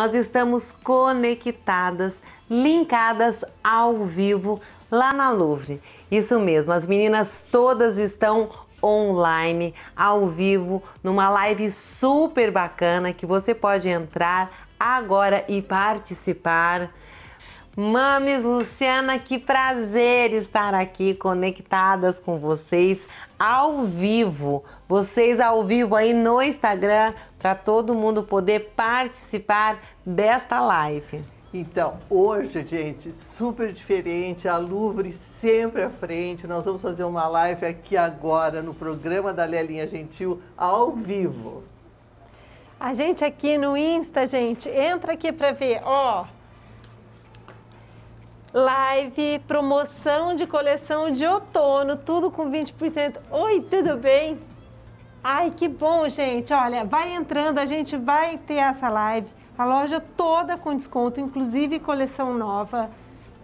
Nós estamos conectadas, linkadas ao vivo lá na Louvre. Isso mesmo, as meninas todas estão online, ao vivo, numa live super bacana que você pode entrar agora e participar. Mames Luciana, que prazer estar aqui conectadas com vocês ao vivo. Vocês ao vivo aí no Instagram para todo mundo poder participar desta live. Então, hoje, gente, super diferente, a Louvre sempre à frente. Nós vamos fazer uma live aqui agora no programa da Lelinha Gentil ao vivo. A gente aqui no Insta, gente, entra aqui para ver, ó, oh live, promoção de coleção de outono, tudo com 20%. Oi, tudo bem? Ai, que bom, gente. Olha, vai entrando, a gente vai ter essa live. A loja toda com desconto, inclusive coleção nova.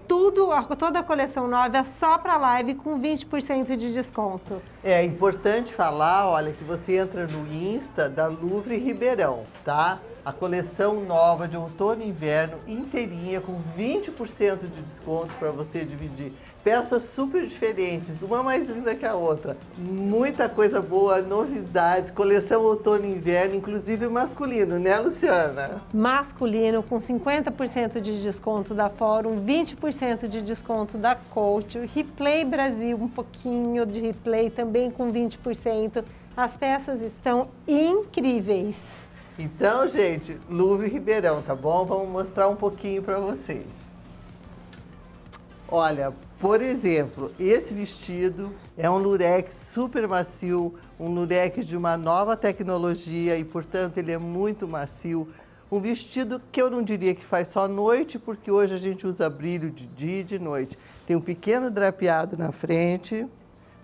Tudo, toda a coleção nova é só para live com 20% de desconto. É importante falar, olha, que você entra no Insta da Louvre Ribeirão, tá? a coleção nova de outono e inverno inteirinha com 20% de desconto para você dividir. Peças super diferentes, uma mais linda que a outra. Muita coisa boa, novidades, coleção outono e inverno, inclusive masculino, né, Luciana? Masculino com 50% de desconto da Fórum, 20% de desconto da Coach, Replay Brasil, um pouquinho de replay também com 20%. As peças estão incríveis. Então, gente, Luve Ribeirão, tá bom? Vamos mostrar um pouquinho para vocês. Olha, por exemplo, esse vestido é um lurex super macio, um lurex de uma nova tecnologia e, portanto, ele é muito macio. Um vestido que eu não diria que faz só noite, porque hoje a gente usa brilho de dia e de noite. Tem um pequeno drapeado na frente,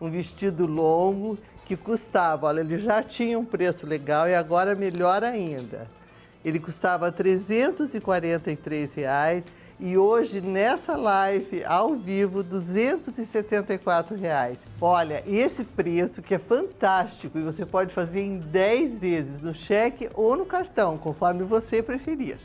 um vestido longo que custava, olha, ele já tinha um preço legal e agora melhor ainda. Ele custava R$ 343,00. reais, e hoje nessa live ao vivo R$ reais. Olha, esse preço que é fantástico e você pode fazer em 10 vezes no cheque ou no cartão, conforme você preferir.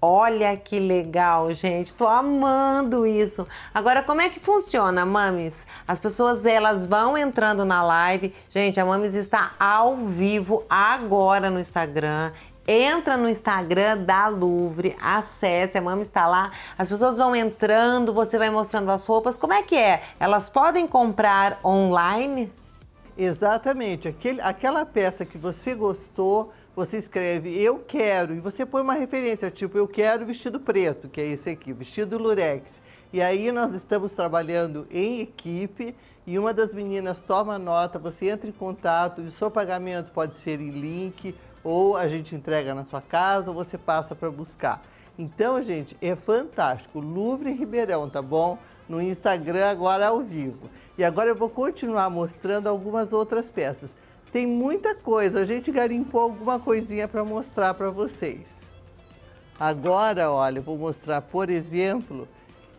Olha que legal, gente. Tô amando isso. Agora, como é que funciona, Mames? As pessoas elas vão entrando na live. Gente, a Mames está ao vivo agora no Instagram entra no Instagram da Louvre, acesse, a Mama está lá, as pessoas vão entrando, você vai mostrando as roupas. Como é que é? Elas podem comprar online? Exatamente. Aquele, aquela peça que você gostou, você escreve eu quero e você põe uma referência, tipo eu quero vestido preto, que é esse aqui, vestido lurex. E aí nós estamos trabalhando em equipe e uma das meninas toma nota, você entra em contato e o seu pagamento pode ser em link ou a gente entrega na sua casa ou você passa para buscar. Então, gente, é fantástico. Louvre Ribeirão, tá bom? no Instagram agora ao vivo. E agora eu vou continuar mostrando algumas outras peças. Tem muita coisa, a gente garimpou alguma coisinha para mostrar para vocês. Agora, olha, eu vou mostrar, por exemplo,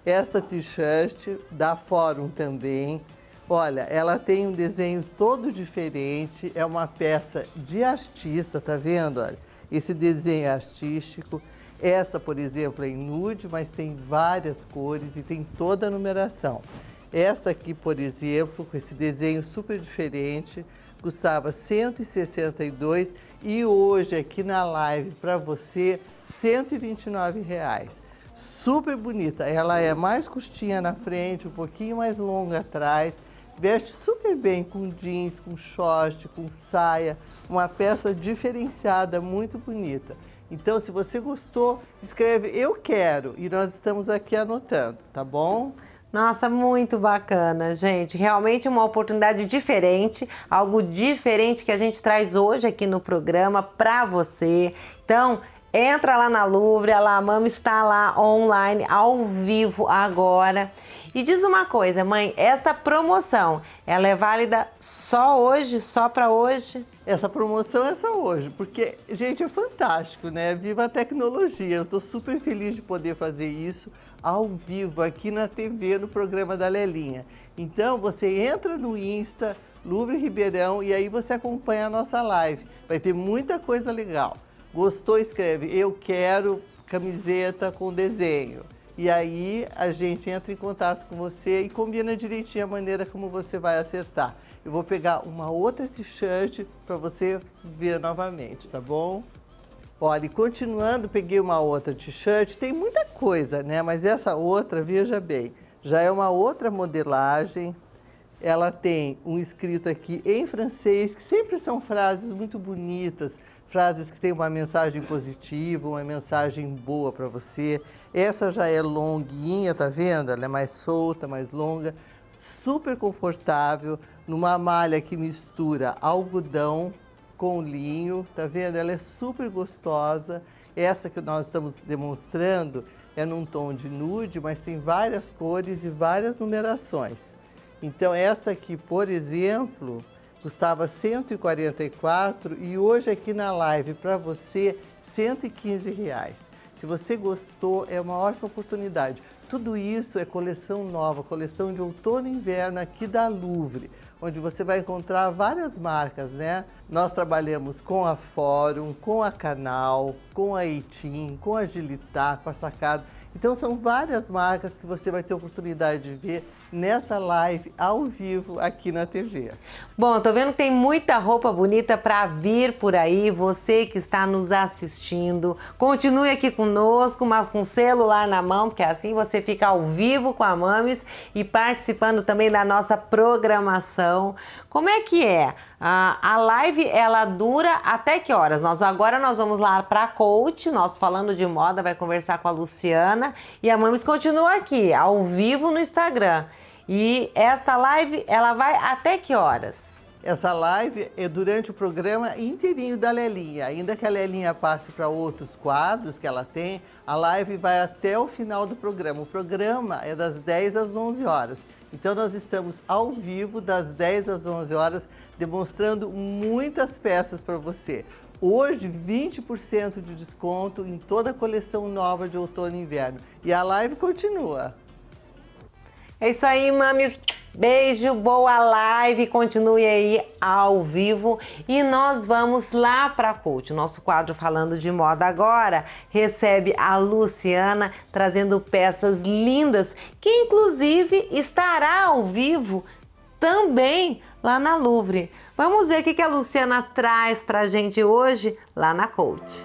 esta t-shirt da Fórum também. Olha, ela tem um desenho todo diferente, é uma peça de artista, tá vendo? Olha, esse desenho artístico. Esta, por exemplo, é em nude, mas tem várias cores e tem toda a numeração. Esta aqui, por exemplo, com esse desenho super diferente, custava 162 e hoje aqui na live para você 129 reais. Super bonita, ela é mais costinha na frente, um pouquinho mais longa atrás. Veste super bem com jeans, com short, com saia, uma peça diferenciada, muito bonita. Então, se você gostou, escreve eu quero e nós estamos aqui anotando, tá bom? Nossa, muito bacana, gente. Realmente uma oportunidade diferente, algo diferente que a gente traz hoje aqui no programa para você. Então, Entra lá na Louvre, a La Mama está lá online, ao vivo agora. E diz uma coisa, mãe, esta promoção, ela é válida só hoje, só para hoje? Essa promoção é só hoje, porque, gente, é fantástico, né? Viva a tecnologia, eu estou super feliz de poder fazer isso ao vivo, aqui na TV, no programa da Lelinha. Então, você entra no Insta, Louvre Ribeirão, e aí você acompanha a nossa live. Vai ter muita coisa legal. Gostou, escreve eu quero camiseta com desenho. E aí a gente entra em contato com você e combina direitinho a maneira como você vai acertar. Eu vou pegar uma outra t-shirt para você ver novamente, tá bom? Olha, e continuando, peguei uma outra t-shirt. Tem muita coisa, né? Mas essa outra, veja bem, já é uma outra modelagem. Ela tem um escrito aqui em francês, que sempre são frases muito bonitas, frases que têm uma mensagem positiva, uma mensagem boa para você. Essa já é longuinha, tá vendo? Ela é mais solta, mais longa, super confortável, numa malha que mistura algodão com linho, tá vendo? Ela é super gostosa. Essa que nós estamos demonstrando é num tom de nude, mas tem várias cores e várias numerações. Então essa aqui, por exemplo, custava 144 e hoje aqui na live para você 115 reais. Se você gostou, é uma ótima oportunidade. Tudo isso é coleção nova, coleção de outono e inverno aqui da Louvre, onde você vai encontrar várias marcas, né? Nós trabalhamos com a Fórum, com a Canal, com a Eitim, com a Agilitar, com a Sacada então são várias marcas que você vai ter oportunidade de ver nessa live ao vivo aqui na TV. Bom, tô vendo que tem muita roupa bonita para vir por aí. Você que está nos assistindo, continue aqui conosco, mas com o celular na mão, porque assim você fica ao vivo com a Mames e participando também da nossa programação. Como é que é? A, live ela dura até que horas? Nós agora nós vamos lá para coach, nós falando de moda, vai conversar com a Luciana e a Mames continua aqui, ao vivo no Instagram. E esta live, ela vai até que horas? Essa live é durante o programa inteirinho da Lelinha. Ainda que a Lelinha passe para outros quadros que ela tem, a live vai até o final do programa. O programa é das 10 às 11 horas. Então nós estamos ao vivo das 10 às 11 horas demonstrando muitas peças para você. Hoje, 20% de desconto em toda a coleção nova de outono e inverno. E a live continua. É isso aí, mames. Beijo, boa live, continue aí ao vivo e nós vamos lá para Cult. Nosso quadro falando de moda agora recebe a Luciana trazendo peças lindas que inclusive estará ao vivo também lá na Louvre. Vamos ver o que a Luciana traz para a gente hoje lá na Coach.